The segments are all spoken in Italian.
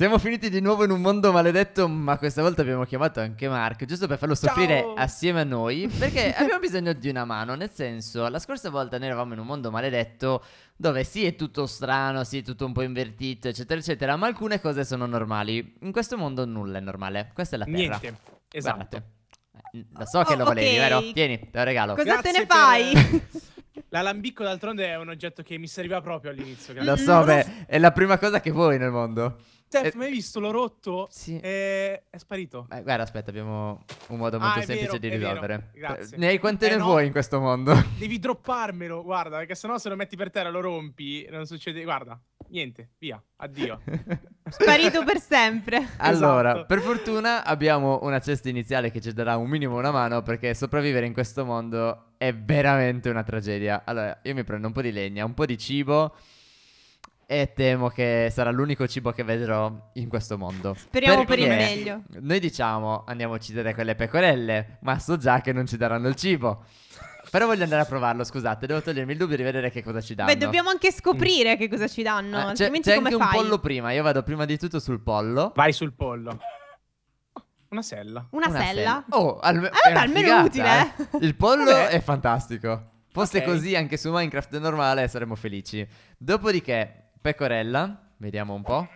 Siamo finiti di nuovo in un mondo maledetto, ma questa volta abbiamo chiamato anche Mark, giusto per farlo soffrire Ciao. assieme a noi, perché abbiamo bisogno di una mano, nel senso, la scorsa volta noi eravamo in un mondo maledetto dove sì è tutto strano, sì è tutto un po' invertito, eccetera, eccetera, ma alcune cose sono normali. In questo mondo nulla è normale, questa è la Terra. Niente, esatto. Guardate. Eh, lo so oh, che lo volevi, okay. vero? Tieni, te lo regalo. Cosa Grazie te ne fai? Per... L'alambicco d'altronde è un oggetto che mi serviva proprio all'inizio. Lo so, beh, è la prima cosa che vuoi nel mondo. Steph, eh, mi hai visto? L'ho rotto. Sì. È, è sparito. Beh, guarda, aspetta, abbiamo un modo ah, molto ah, semplice vero, di risolvere. Grazie. Ne hai quante eh, ne no. vuoi in questo mondo? Devi dropparmelo, guarda, perché sennò se lo metti per terra lo rompi, non succede. Guarda niente, via, addio. Sparito per sempre. Allora, esatto. per fortuna abbiamo una cesta iniziale che ci darà un minimo una mano perché sopravvivere in questo mondo è veramente una tragedia. Allora, io mi prendo un po' di legna, un po' di cibo e temo che sarà l'unico cibo che vedrò in questo mondo. Speriamo Perché per il meglio. Noi diciamo andiamo a uccidere quelle pecorelle, ma so già che non ci daranno il cibo. Però voglio andare a provarlo, scusate, devo togliermi il dubbio di vedere che cosa ci danno. Beh, dobbiamo anche mm. scoprire che cosa ci danno, eh, altrimenti c'è, come anche fai? un pollo prima, io vado prima di tutto sul pollo. Vai sul pollo. Una sella. Una, Una sella. sella. Oh, alme- ah, vabbè, almeno figata, utile. Eh. eh. Il pollo vabbè. è fantastico. Fosse okay. così anche su Minecraft normale saremmo felici. Dopodiché, pecorella, vediamo un po'.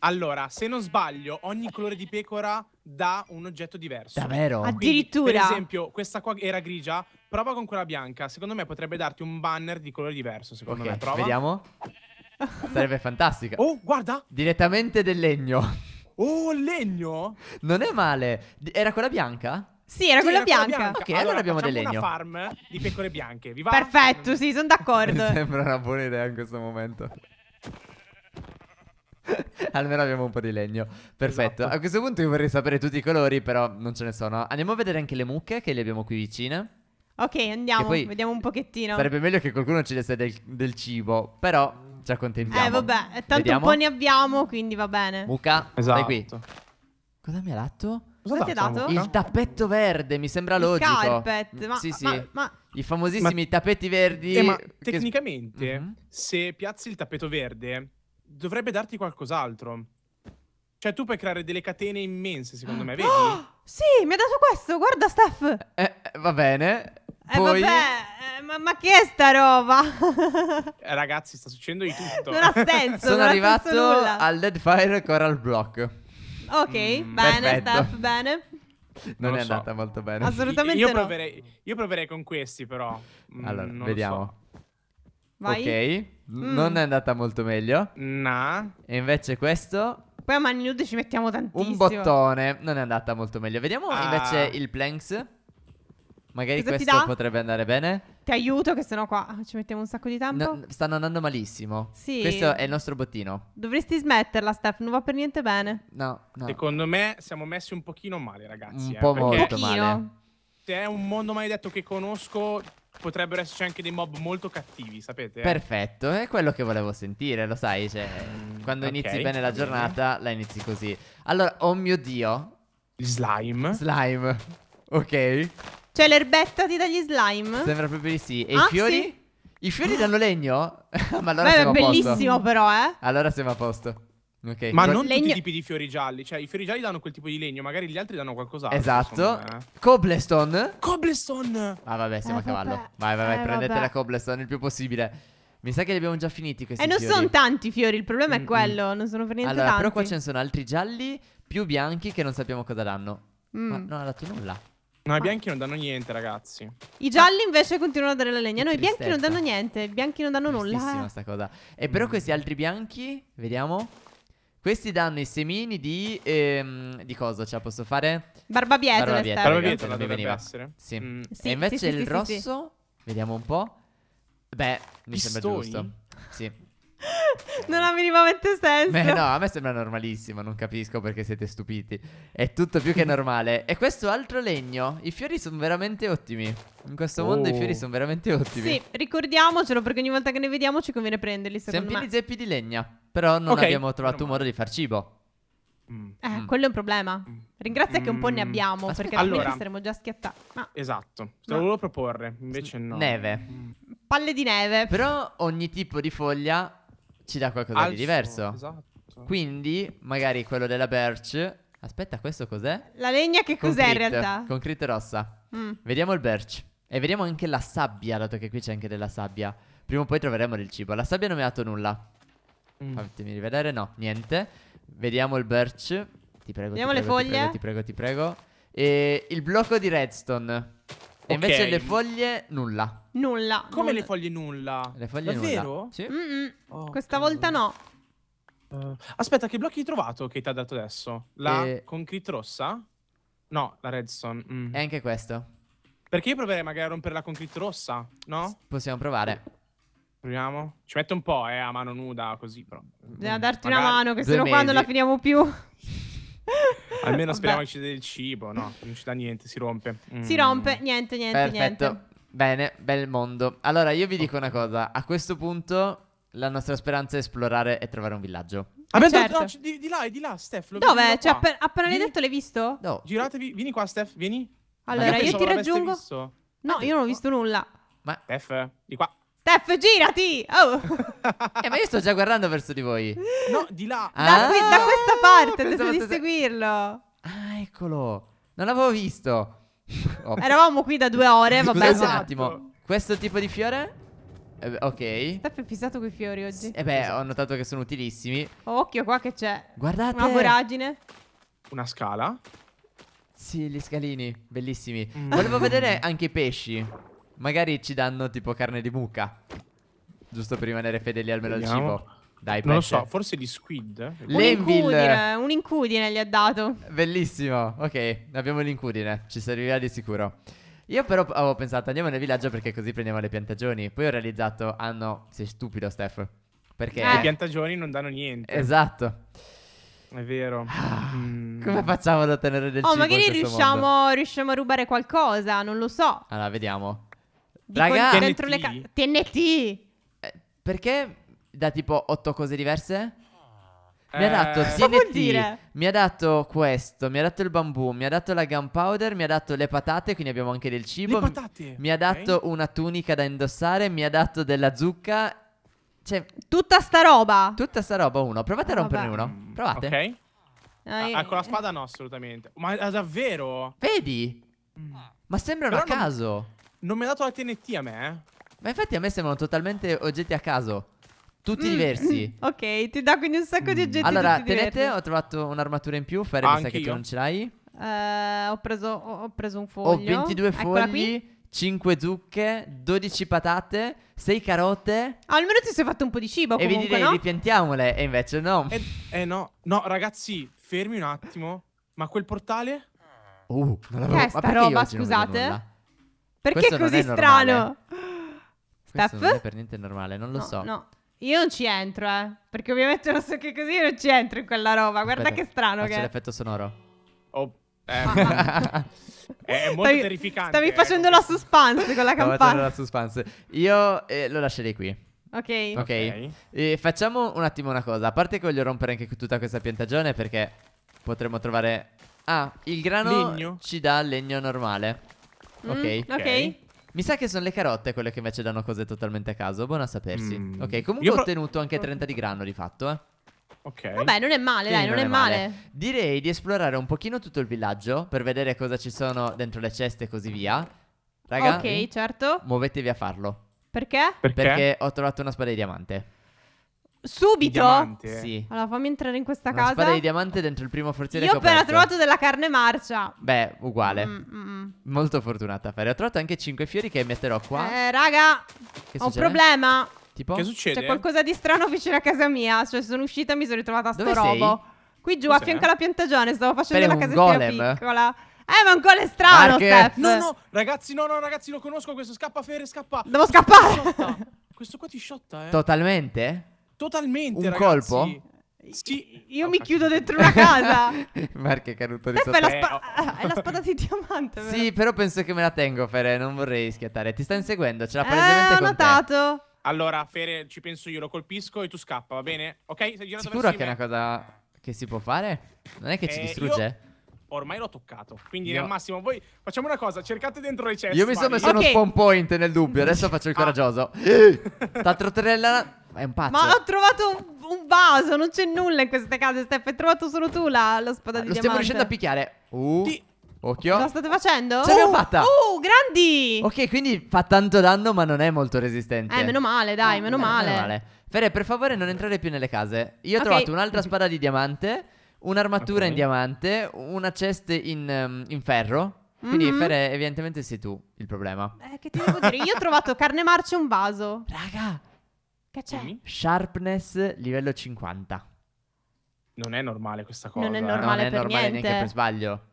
Allora, se non sbaglio, ogni colore di pecora da un oggetto diverso. Davvero? Quindi, Addirittura. Per esempio, questa qua era grigia, prova con quella bianca. Secondo me potrebbe darti un banner di colore diverso, secondo okay, me. Prova. Vediamo. Sarebbe fantastica. Oh, guarda! Direttamente del legno. Oh, legno? Non è male. Era quella bianca? Sì, era, sì, quella, era bianca. quella bianca. Ok, allora, abbiamo del legno. una farm di pecore bianche. Vi va? Perfetto, sì, sono d'accordo. Mi sembra una buona idea in questo momento. Almeno abbiamo un po' di legno. Perfetto. Esatto. A questo punto io vorrei sapere tutti i colori, però non ce ne sono. Andiamo a vedere anche le mucche che le abbiamo qui vicine. Ok, andiamo, vediamo un pochettino. Sarebbe meglio che qualcuno ci desse del, del cibo, però ci accontentiamo. Eh vabbè, tanto Vediamo. un po' ne abbiamo, quindi va bene. Mucca, esatto. qui. Cosa mi ha dato? Cosa ti ha dato? Il tappetto verde, mi sembra il logico. Carpet, mm, ma, sì, sì. Ma, ma... I famosissimi ma... tappeti verdi. Eh, ma che... tecnicamente, mm-hmm. se piazzi il tappeto verde, dovrebbe darti qualcos'altro. Cioè, tu puoi creare delle catene immense, secondo me, vedi? Oh, sì, mi ha dato questo, guarda, Steph. Eh, eh va bene. Eh, Poi... vabbè, eh, ma, ma, che è sta roba? Eh, ragazzi, sta succedendo di tutto. Non ha senso. Sono arrivato al Deadfire Coral Block. Ok, mm, bene, perfetto. Steph, bene. Non, non è so. andata molto bene. Assolutamente io, io no. Proverei, io proverei con questi, però. Mm, allora, mm, vediamo. So. Vai. Ok. Mm. Non è andata molto meglio. No. E invece questo poi a mani nude ci mettiamo tantissimo. Un bottone. Non è andata molto meglio. Vediamo ah. invece il planks. Magari Cosa questo potrebbe andare bene. Ti aiuto, che sennò qua ci mettiamo un sacco di tempo. No, stanno andando malissimo. Sì. Questo è il nostro bottino. Dovresti smetterla, Steph. Non va per niente bene. No, no. Secondo me siamo messi un pochino male, ragazzi. Un eh, po' molto male. Se È un mondo maledetto che conosco potrebbero esserci anche dei mob molto cattivi, sapete? Eh? Perfetto, è quello che volevo sentire, lo sai, cioè, mm, quando okay, inizi bene la giornata bene. la inizi così. Allora, oh mio Dio. Slime. Slime, ok. Cioè l'erbetta ti dà gli slime? Sembra proprio di sì. E ah, i fiori? Sì? I fiori danno legno? Ma allora Beh, siamo a posto. Bellissimo però, eh. Allora siamo a posto. Okay. Ma non legno... tutti i tipi di fiori gialli, cioè i fiori gialli danno quel tipo di legno, magari gli altri danno qualcos'altro. Esatto. Eh. Cobblestone? Cobblestone! Ah vabbè, siamo eh, a cavallo. Vabbè. Vai, vai, vai, eh, prendete vabbè. la cobblestone il più possibile. Mi sa che li abbiamo già finiti questi Eh, non sono tanti i fiori, il problema mm -mm. è quello, non sono per niente allora, tanti. Però qua ce ne sono altri gialli più bianchi che non sappiamo cosa danno. Mm. Ma non ha dato nulla. No, i ah. bianchi non danno niente, ragazzi. I gialli invece continuano a dare la legna. no, i bianchi non danno niente. I bianchi non danno nulla. Bellissima sta cosa. E però mm. questi altri bianchi, vediamo. Questi danno i semini di... Ehm, di cosa ce cioè, la posso fare? Barbabietola. Barbabietola, Barbabietola non veniva. Essere. Sì. Mm. sì e invece sì, sì, il rosso... Vediamo un po'. Beh, mi Pistoni? sembra giusto. Sì. Non ha minimamente senso. Beh, no, a me sembra normalissimo, non capisco perché siete stupiti. È tutto più che normale. E questo altro legno, i fiori sono veramente ottimi. In questo oh. mondo i fiori oh. sono veramente ottimi. Sì, ricordiamocelo perché ogni volta che ne vediamo ci conviene prenderli, secondo Siamo me. Siamo zeppi di legna, però non okay. abbiamo trovato un modo di far cibo. Mm. Eh, mm. quello è un problema. Mm. Ringrazia mm. che un po' ne mm. abbiamo, Aspetta, perché allora, saremmo già schiattati. Ma... Esatto, te lo no. volevo proporre, invece no. Neve. Mm. Palle di neve. Però ogni tipo di foglia ci dà qualcosa Alzo, di diverso. Esatto. Quindi, magari quello della Birch. Aspetta, questo cos'è? La legna che Con cos'è in realtà? Concrete rossa. Mm. Vediamo il Birch. E vediamo anche la sabbia, dato che qui c'è anche della sabbia. Prima o poi troveremo del cibo. La sabbia non mi ha dato nulla. Mm. Fatemi rivedere, no, niente. Vediamo il Birch. Ti prego, Vediamo ti prego, le foglie. Ti prego, ti prego, ti prego. E il blocco di redstone. E invece le foglie nulla. Nulla. Come nulla. le foglie nulla? Le foglie Davvero? nulla. Sì. Mm -mm. Oh, Questa cavolo. volta no. Uh, aspetta, che blocchi hai trovato che ti ha dato adesso? La e... Eh. concrete rossa? No, la redstone. Mm. E anche questo. Perché io proverei magari a rompere la concrete rossa, no? possiamo provare. Proviamo. Ci metto un po', eh, a mano nuda, così, però. Bisogna darti magari. una mano, che se no mesi. qua non la finiamo più. Almeno speriamo che ci dà del cibo, no? Non ci dà niente, si rompe. Mm. Si rompe, niente, niente, Perfetto. niente. Bene, bel mondo. Allora, io vi dico una cosa. A questo punto, la nostra speranza è esplorare e trovare un villaggio. Ah, Abbiamo certo. no, di, di là, di là, Steph. Dove? Cioè, appena, appena l'hai detto, l'hai visto? No. Giratevi, vieni qua, Steph, vieni. Allora, io, io ti raggiungo. No, io non ho visto nulla. Ma... Steph, di qua. Steph, girati! Oh. eh, ma io sto già guardando verso di voi. No, di là. Ah, da, qui, da questa parte, pensavo devi seguirlo. Ah, eccolo. Non l'avevo visto. Oh. Eravamo qui da due ore, vabbè. Scusate un attimo. Questo tipo di fiore? Eh, ok. Steph è fissato con i fiori oggi. eh beh, ho notato che sono utilissimi. Oh, occhio qua che c'è. Guardate. Una voragine. Una scala. Sì, gli scalini, bellissimi. Mm. Volevo vedere anche i pesci. Magari ci danno tipo carne di mucca. Giusto per rimanere fedeli almeno al cibo. Dai, non lo so, forse gli squid. L'Envil. un'incudine gli ha dato. Bellissimo. Ok, abbiamo l'incudine. Ci servirà di sicuro. Io però avevo pensato andiamo nel villaggio perché così prendiamo le piantagioni. Poi ho realizzato, ah no, sei stupido Steph. Perché... Eh. Le piantagioni non danno niente. Esatto. È vero. Ah, mm. Come facciamo ad ottenere del oh, cibo? Oh, magari riusciamo, riusciamo, a rubare qualcosa, non lo so. Allora, vediamo. Raga, TNT. dentro le ca- TNT. Eh, perché da tipo otto cose diverse? Ah. Mi ha dato Eh. Cosa vuol dire? TNT, mi ha dato questo, mi ha dato il bambù, mi ha dato la gunpowder, mi ha dato le patate, quindi abbiamo anche del cibo. Le patate. Mi ha dato una tunica da indossare, mi ha dato della zucca. Cioè, Tutta sta roba. tutta sta roba uno. Provate a ah, romperne vabbè. uno. Provate. Ok. Ah, ah, con la spada no, assolutamente. Ma davvero? Vedi? Mm. Ma sembrano Però a non- caso. Non mi ha dato la TNT a me, eh. Ma infatti a me sembrano totalmente oggetti a caso. Tutti mm. diversi. Ok, ti dà quindi un sacco mm. di oggetti. Allora, tenete, diversi. ho trovato un'armatura in più. Ferri, ah, mi sa che tu non ce l'hai. Uh, ho, preso, ho, preso, un foglio. Ho 22 fogli. 5 zucche, 12 patate, 6 carote. Ah, almeno ti sei fatto un po' di cibo. E comunque, vi direi no? ripiantiamole. E invece no. Eh, eh no. No, ragazzi, fermi un attimo. Ma quel portale? Oh, non l'avevo Che è sta roba, scusate? Perché Questo è così strano? Questo non è per niente normale, non lo no, so. No, io non ci entro, eh. Perché ovviamente non so che così io non ci entro in quella roba. Guarda Aspetta, che strano che è. l'effetto sonoro. Oh, eh. Ah, ah. è molto stavi, terrificante. Stavi eh. facendo la suspense con la campana. Stavo facendo la suspense. Io eh, lo lascerei qui. Ok. okay. E eh, facciamo un attimo una cosa. A parte che voglio rompere anche tutta questa piantagione perché potremmo trovare... Ah, il grano legno. ci dà legno normale. Mm, ok. Ok. Mi sa che sono le carote quelle che invece danno cose totalmente a caso. Buono a sapersi. Mm. Ok, comunque Io ho ottenuto anche 30 di grano di fatto, eh. Ok. Vabbè, non è male, dai, non, non, è, male. male. Direi di esplorare un pochino tutto il villaggio per vedere cosa ci sono dentro le ceste e così via. Raga, ok, certo. Muovetevi a farlo. Perché? Perché, Perché ho trovato una spada di diamante. Subito? Eh. Sì. Allora fammi entrare in questa Una casa. spada di diamante dentro il primo forziere Io ho che ho appena trovato della carne marcia. Beh, uguale. Mm, mm, mm. Molto fortunata, Fare. Ho trovato anche 5 fiori che metterò qua. Eh, raga, Che ho un problema. Tipo? Che succede? C'è qualcosa di strano vicino a casa mia. Cioè, sono uscita e mi sono ritrovata a sto Dove sei? Qui giù, a fianco alla piantagione, stavo facendo Beh, la un casettina golem. piccola. Eh, ma un gol è strano, Marche. Steph. No, no, ragazzi, no, no, ragazzi, lo conosco questo. Scappa, Fere, scappa. Devo scappare. Questo qua ti sciotta, eh. Totalmente? Totalmente, Un ragazzi. colpo? Sì, io mi chiudo dentro una casa. Marco è caduto di sotto. È la, spa- è la spada di diamante. Però. Sì, però penso che me la tengo, Fere. Non vorrei schiattare. Ti sta inseguendo, ce l'ha palesemente eh, con notato. Te. Allora, Fere, ci penso io, lo colpisco e tu scappa, va bene? Ok? Sei girato Sicuro che è una cosa che si può fare? Non è che eh, ci distrugge? Io ormai l'ho toccato. Quindi al massimo voi facciamo una cosa, cercate dentro le ceste. Io mi sono messo uno spawn point nel dubbio, adesso faccio il ah. coraggioso. Ah. Ta trotterella è un pazzo. Ma ho trovato un, un vaso, non c'è nulla in queste case, Steph, hai trovato solo tu la, lo spada di lo diamante. Lo stiamo riuscendo a picchiare. Uh. Ti... Occhio. Cosa state facendo? Ce l'abbiamo uh, fatta. Uh, grandi. Ok, quindi fa tanto danno, ma non è molto resistente. Eh, meno male, dai, meno, eh, male. meno male. Fere, per favore, non entrare più nelle case. Io ho okay. trovato un'altra spada di diamante un'armatura okay. in diamante, una chest in, um, in ferro. Quindi, mm-hmm. Fere, evidentemente sei tu il problema. Eh, che ti devo dire? Io ho trovato carne marcia e un vaso. Raga, che c'è? Mm-hmm. Sharpness livello 50. Non è normale questa cosa. Non è eh. normale, non è normale niente. neanche per sbaglio.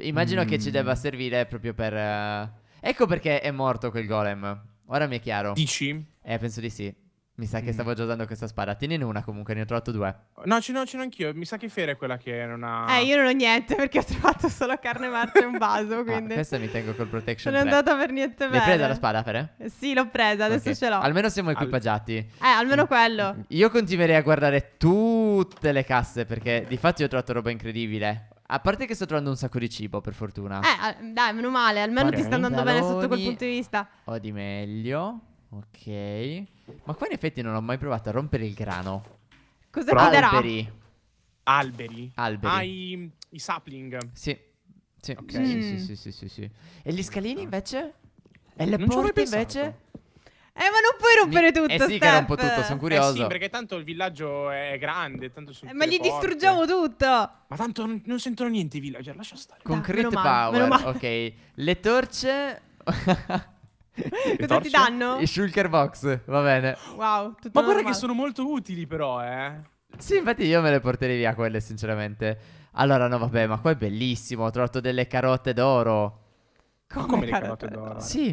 Immagino mm. che ci mm. debba servire proprio per. Uh... Ecco perché è morto quel golem. Ora mi è chiaro. Dici? Eh, penso di sì. Mi sa che mm. stavo già usando questa spada. Tienine una comunque, ne ho trovato due. No, ce n'ho, ce n'ho anch'io. Mi sa che Fera è quella che non ha. Eh, io non ho niente perché ho trovato solo carne marcia e un vaso. Ah, quindi... Ah, questa mi tengo col protection. Non è andata per niente bene. Hai presa la spada, Fere? Sì, l'ho presa, adesso okay. ce l'ho. Almeno siamo equipaggiati. Al... Eh, almeno quello. Io continuerei a guardare tutte le casse perché di fatto io ho trovato roba incredibile. A parte che sto trovando un sacco di cibo, per fortuna. Eh, dai, meno male. Almeno Guarda, ti sta andando bene sotto quel punto di vista. Ho di meglio. Ok. Ma qua in effetti non ho mai provato a rompere il grano. Cosa Però... alberi? Alberi. Alberi. Ah, i, i sapling. Sì. Sì. Okay. Mm. sì. sì, sì, sì, sì, E gli scalini ah. invece? E le non porte invece? Eh, ma non puoi rompere Mi... tutto. Eh sì, Steph. che rompo tutto, sono curioso. Eh sì, perché tanto il villaggio è grande. Tanto sono eh, ma gli porte. distruggiamo tutto. Ma tanto non, non sentono niente i villager, lascia stare. Con da, Crit Power, ok. Le torce. Cosa ti danno? I shulker box, va bene. Wow, tutto Ma normale. guarda che sono molto utili però, eh. Sì, infatti io me le porterei via quelle, sinceramente. Allora, no, vabbè, ma qua è bellissimo. Ho trovato delle carote d'oro. Come, Come le carote, d'oro? Sì.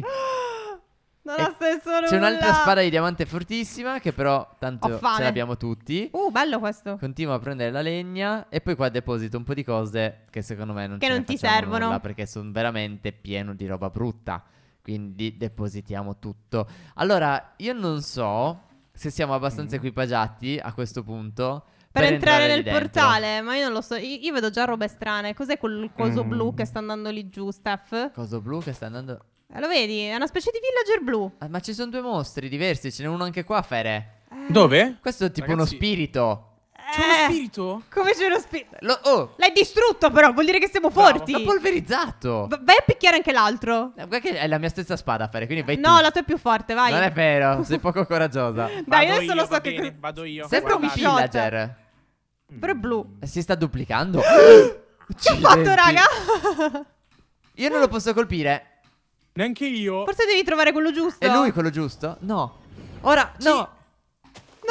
non ha senso nulla. C'è un'altra spada di diamante fortissima che però tanto ce l'abbiamo tutti. Uh, bello questo. Continuo a prendere la legna e poi qua deposito un po' di cose che secondo me non, ti servono. che non ti servono perché sono veramente pieno di roba brutta. Quindi depositiamo tutto. Allora, io non so se siamo abbastanza mm. equipaggiati a questo punto. Per, per entrare, entrare, nel portale, ma io non lo so. Io, io, vedo già robe strane. Cos'è quel coso mm. blu che sta andando lì giù, Steph? Coso blu che sta andando. Eh, lo vedi? È una specie di villager blu. Ah, ma ci sono due mostri diversi. Ce n'è uno anche qua, Fere. Eh. Dove? Questo è tipo Ragazzi... uno spirito. C'è uno eh, spirito? Come c'è uno spirito? Lo- oh. L'hai distrutto però, vuol dire che siamo Bravo. forti. L'ho polverizzato. V- vai a picchiare anche l'altro. Eh, guarda che è la mia stessa spada a fare, quindi vai no, tu. la tua è più forte, vai. Non è vero, sei poco coraggiosa. Dai, Vado adesso io, lo so va che... bene, vado io. Sempre Sembra un villager. Però è blu. Eh, si sta duplicando. Che ha fatto, raga? Io non lo posso colpire. Neanche io. Forse devi trovare quello giusto. È lui quello giusto? No. Ora, no.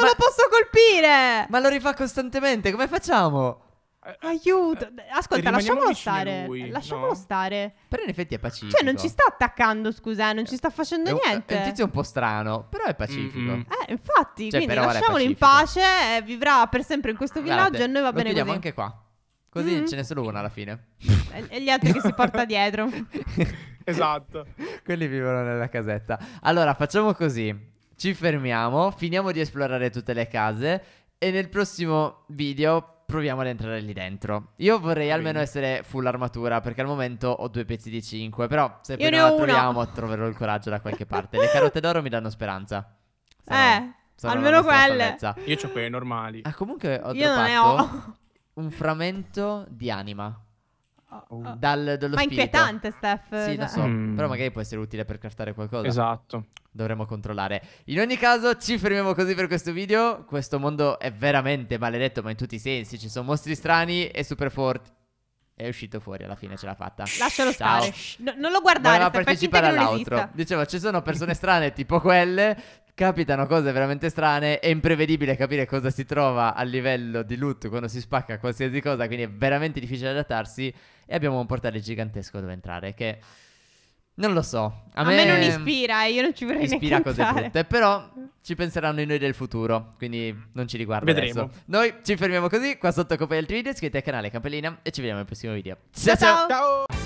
Non ma... lo posso colpire! Ma lo rifà costantemente, come facciamo? Eh, Aiuto, eh, ascolta, lasciamolo stare. Lasciamolo no. stare. Però in effetti è pacifico. Cioè, non ci sta attaccando, scusa, eh, non ci sta facendo è un, niente. È un tizio un po' strano, però è pacifico. Mm-hmm. Eh, infatti, cioè, quindi lasciamolo in pace, eh, vivrà per sempre in questo villaggio Guardate, e noi va bene così. Lo anche qua. Così mm-hmm. ce n'è solo una alla fine. e gli altri che si porta dietro. esatto. Quelli vivono nella casetta. Allora, facciamo così ci fermiamo, finiamo di esplorare tutte le case e nel prossimo video proviamo ad entrare lì dentro. Io vorrei Quindi. almeno essere full armatura perché al momento ho due pezzi di 5, però se poi non la troviamo troverò il coraggio da qualche parte. le carote d'oro mi danno speranza. Sarà, eh, sarà almeno quelle. Salvezza. Io ho quelle normali. Ah, comunque ho Io ho. un frammento di anima. Oh. Ah, dal, ah. dallo Ma spirito. inquietante, Steph. Sì, lo so. Mm. Però magari può essere utile per craftare qualcosa. Esatto. Dovremmo controllare. In ogni caso, ci fermiamo così per questo video. Questo mondo è veramente maledetto, ma in tutti i sensi. Ci sono mostri strani e super forti. È uscito fuori alla fine, ce l'ha fatta. Lascialo Ciao. stare. No, non lo guardare. Voleva partecipare all'altro. Dicevo, ci sono persone strane tipo quelle capitano cose veramente strane. È imprevedibile capire cosa si trova a livello di loot quando si spacca qualsiasi cosa. Quindi è veramente difficile adattarsi e abbiamo un portale gigantesco dove entrare che... Non lo so. A, a me, me, non ispira, eh, io non ci vorrei ispira neanche Ispira cose brutte, però ci penseranno i noi del futuro, quindi non ci riguarda Vedremo. Adesso. Noi ci fermiamo così, qua sotto copia altri video, iscrivetevi al canale, campellina e ci vediamo al prossimo video. ciao! ciao. ciao. ciao.